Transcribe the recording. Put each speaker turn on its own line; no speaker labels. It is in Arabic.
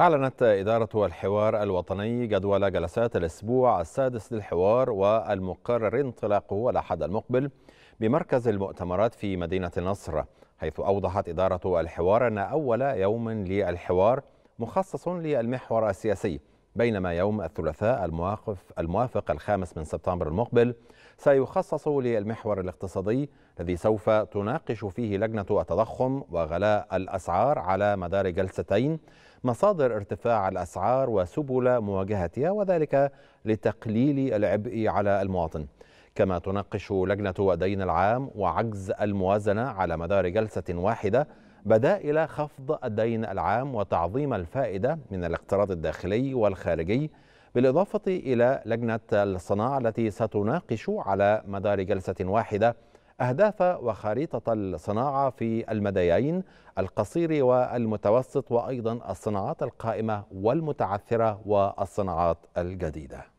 أعلنت إدارة الحوار الوطني جدول جلسات الأسبوع السادس للحوار والمقرر انطلاقه الأحد المقبل بمركز المؤتمرات في مدينة النصر حيث أوضحت إدارة الحوار أن أول يوم للحوار مخصص للمحور السياسي بينما يوم الثلاثاء المواقف الموافق الخامس من سبتمبر المقبل سيخصص للمحور الاقتصادي الذي سوف تناقش فيه لجنة التضخم وغلاء الأسعار على مدار جلستين مصادر ارتفاع الأسعار وسبل مواجهتها وذلك لتقليل العبء على المواطن كما تناقش لجنة الدين العام وعجز الموازنة على مدار جلسة واحدة بدائل خفض الدين العام وتعظيم الفائدة من الاقتراض الداخلي والخارجي بالإضافة إلى لجنة الصناعة التي ستناقش على مدار جلسة واحدة أهداف وخريطة الصناعة في المديين القصير والمتوسط وأيضا الصناعات القائمة والمتعثرة والصناعات الجديدة